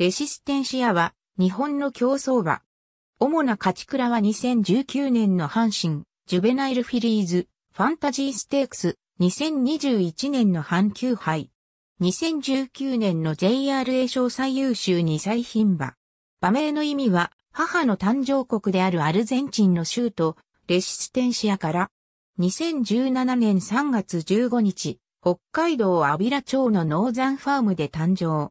レシステンシアは、日本の競争馬。主な勝ち倉は2019年の阪神、ジュベナイルフィリーズ、ファンタジーステークス、2021年の阪急杯。2019年の JRA 賞最優秀2歳品馬。馬名の意味は、母の誕生国であるアルゼンチンの州都、レシステンシアから。2017年3月15日、北海道アビラ町のノーザンファームで誕生。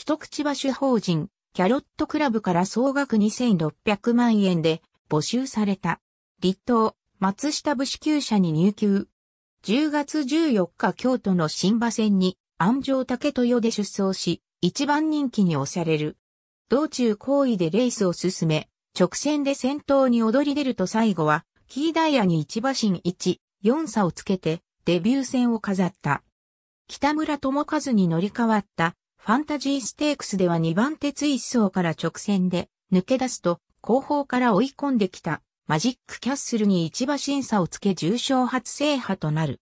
一口場所法人、キャロットクラブから総額2600万円で募集された。立東、松下武士級者に入級。10月14日京都の新馬戦に安城竹豊で出走し、一番人気に押される。道中行為でレースを進め、直線で先頭に躍り出ると最後は、キーダイヤに一馬身1、4差をつけて、デビュー戦を飾った。北村智和に乗り換わった、ファンタジーステークスでは2番手追走から直線で抜け出すと、後方から追い込んできたマジックキャッスルに1馬審査をつけ重賞初制覇となる。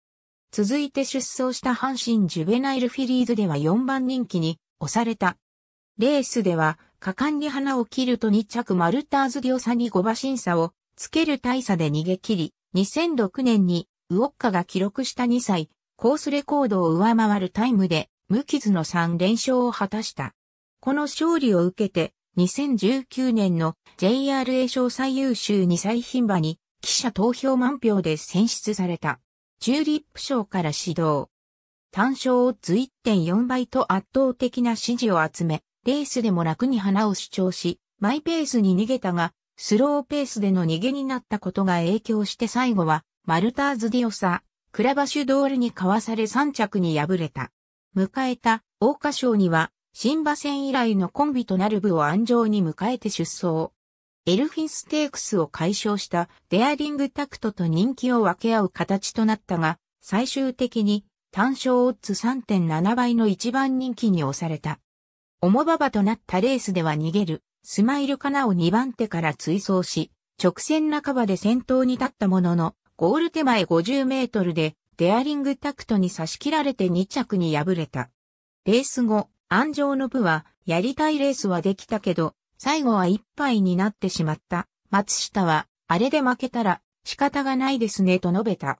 続いて出走した阪神ジュベナイルフィリーズでは4番人気に押された。レースでは果敢に花を切ると2着マルターズ両差に5馬審査をつける大差で逃げ切り、2006年にウオッカが記録した2歳コースレコードを上回るタイムで無傷の3連勝を果たした。この勝利を受けて、2019年の JRA 賞最優秀2歳品馬に記者投票満票で選出された。チューリップ賞から始動。単勝をッズ1.4倍と圧倒的な支持を集め、レースでも楽に花を主張し、マイペースに逃げたが、スローペースでの逃げになったことが影響して最後は、マルターズ・ディオサ、クラバシュドールにかわされ3着に敗れた。迎えた桜花賞には、新馬戦以来のコンビとなる部を安城に迎えて出走。エルフィンステークスを解消したデアリングタクトと人気を分け合う形となったが、最終的に単勝オッズ3.7倍の一番人気に押された。重馬場となったレースでは逃げる、スマイルカナを2番手から追走し、直線半ばで先頭に立ったものの、ゴール手前50メートルでデアリングタクトに差し切られて2着に敗れた。レース後、安城の部は、やりたいレースはできたけど、最後は一杯になってしまった。松下は、あれで負けたら、仕方がないですねと述べた。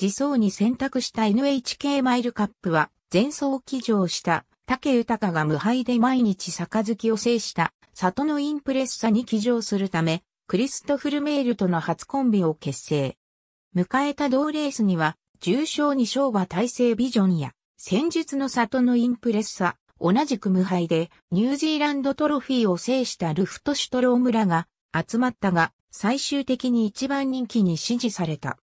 自走に選択した NHK マイルカップは、前走騎乗した竹豊が無敗で毎日杯を制した里のインプレッサに騎乗するため、クリストフルメールとの初コンビを結成。迎えた同レースには、重症に勝は体制ビジョンや、戦術の里のインプレッサ、同じく無敗で、ニュージーランドトロフィーを制したルフトシュトロームらが集まったが、最終的に一番人気に支持された。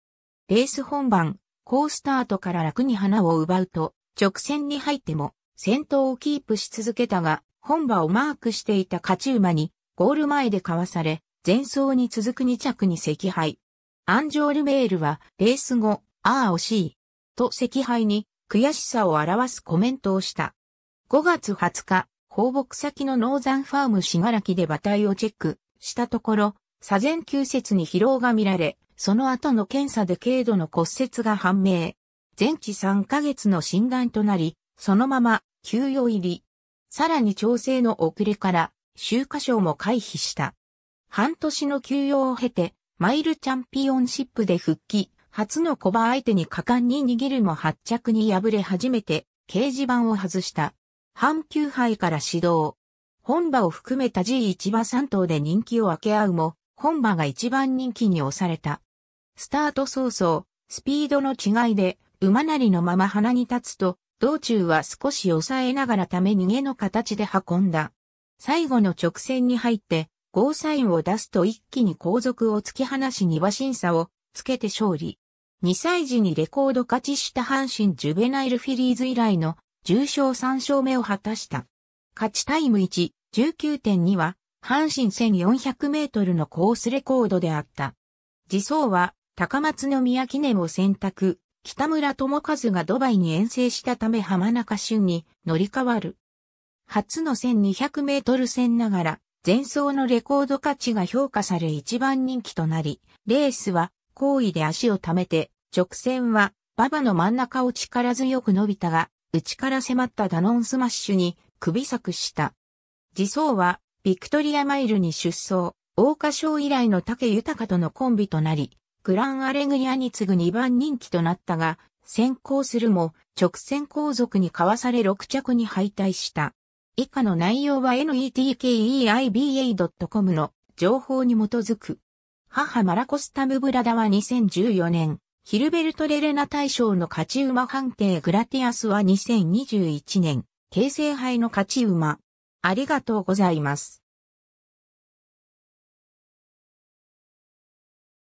レース本番、ースタートから楽に花を奪うと、直線に入っても、先頭をキープし続けたが、本場をマークしていた勝ち馬に、ゴール前でかわされ、前走に続く2着に惜敗。アンジョールメールは、レース後、ああ惜しい。と赤敗に悔しさを表すコメントをした。5月20日、放牧先のノーザンファームしがらきで馬体をチェックしたところ、左前急節に疲労が見られ、その後の検査で軽度の骨折が判明。全治3ヶ月の診断となり、そのまま休養入り。さらに調整の遅れから、週刊賞も回避した。半年の休養を経て、マイルチャンピオンシップで復帰、初のコバ相手に果敢に握るも発着に敗れ初めて掲示板を外した。半球杯から始動。本場を含めた G1 馬3頭で人気を分け合うも、本馬が一番人気に押された。スタート早々、スピードの違いで、馬なりのまま鼻に立つと、道中は少し抑えながらため逃げの形で運んだ。最後の直線に入って、ゴーサインを出すと一気に後続を突き放し2馬審査をつけて勝利。2歳時にレコード勝ちした阪神ジュベナイルフィリーズ以来の重賞3勝目を果たした。勝ちタイム1、19.2は、阪神1400メートルのコースレコードであった。自走は、高松宮記念を選択、北村智和がドバイに遠征したため浜中俊に乗り換わる。初の1200メートル戦ながら、前走のレコード価値が評価され一番人気となり、レースは、好意で足を溜めて、直線は、馬場の真ん中を力強く伸びたが、内から迫ったダノンスマッシュに首削した。自走は、ビクトリアマイルに出走、大花賞以来の竹豊とのコンビとなり、グランアレグリアに次ぐ2番人気となったが、先行するも直線後続にかわされ6着に敗退した。以下の内容は netkeiba.com の情報に基づく。母マラコスタムブラダは2014年、ヒルベルト・レレナ大賞の勝ち馬判定グラティアスは2021年、京成杯の勝ち馬。ありがとうございます。